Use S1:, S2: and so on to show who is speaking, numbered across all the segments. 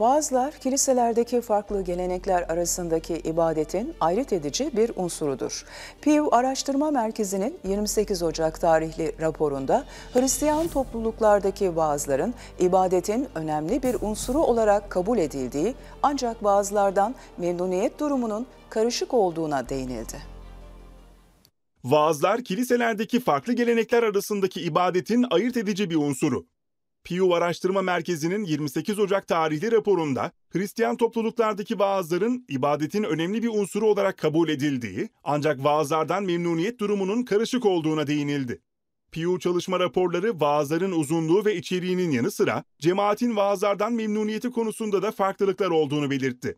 S1: Vaazlar, kiliselerdeki farklı gelenekler arasındaki ibadetin ayrıt edici bir unsurudur. Pew Araştırma Merkezi'nin 28 Ocak tarihli raporunda Hristiyan topluluklardaki vaazların ibadetin önemli bir unsuru olarak kabul edildiği ancak vaazlardan memnuniyet durumunun karışık olduğuna değinildi.
S2: Vaazlar kiliselerdeki farklı gelenekler arasındaki ibadetin ayırt edici bir unsuru. Pew Araştırma Merkezi'nin 28 Ocak tarihli raporunda Hristiyan topluluklardaki vaazların ibadetin önemli bir unsuru olarak kabul edildiği ancak vaazlardan memnuniyet durumunun karışık olduğuna değinildi. Pew çalışma raporları vaazların uzunluğu ve içeriğinin yanı sıra cemaatin vaazlardan memnuniyeti konusunda da farklılıklar olduğunu belirtti.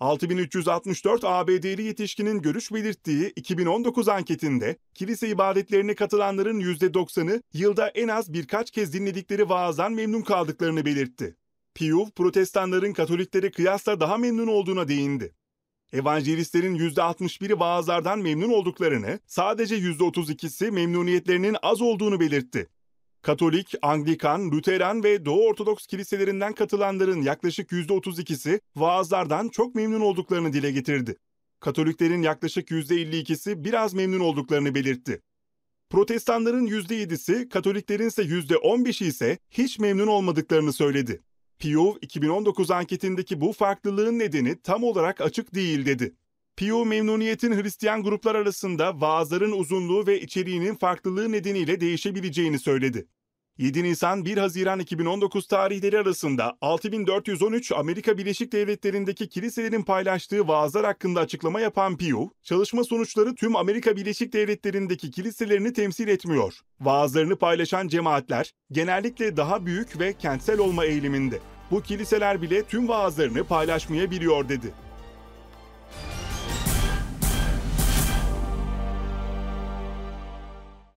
S2: 6364 ABD'li yetişkinin görüş belirttiği 2019 anketinde kilise ibadetlerine katılanların %90'ı yılda en az birkaç kez dinledikleri vaazdan memnun kaldıklarını belirtti. Pew, protestanların katoliklere kıyasla daha memnun olduğuna değindi. Evangelistlerin %61'i vaazlardan memnun olduklarını, sadece %32'si memnuniyetlerinin az olduğunu belirtti. Katolik, Anglikan, Luteran ve Doğu Ortodoks kiliselerinden katılanların yaklaşık %32'si vaazlardan çok memnun olduklarını dile getirdi. Katoliklerin yaklaşık %52'si biraz memnun olduklarını belirtti. Protestanların %7'si, Katoliklerin ise %15'i ise hiç memnun olmadıklarını söyledi. Pew 2019 anketindeki bu farklılığın nedeni tam olarak açık değil dedi. Piyo memnuniyetin Hristiyan gruplar arasında vaazların uzunluğu ve içeriğinin farklılığı nedeniyle değişebileceğini söyledi. 7 Nisan 1 Haziran 2019 tarihleri arasında 6413 Amerika Birleşik Devletleri'ndeki kiliselerin paylaştığı vaazlar hakkında açıklama yapan Pew, çalışma sonuçları tüm Amerika Birleşik Devletleri'ndeki kiliselerini temsil etmiyor. Vaazlarını paylaşan cemaatler genellikle daha büyük ve kentsel olma eğiliminde. Bu kiliseler bile tüm vaazlarını paylaşmayabiliyor dedi.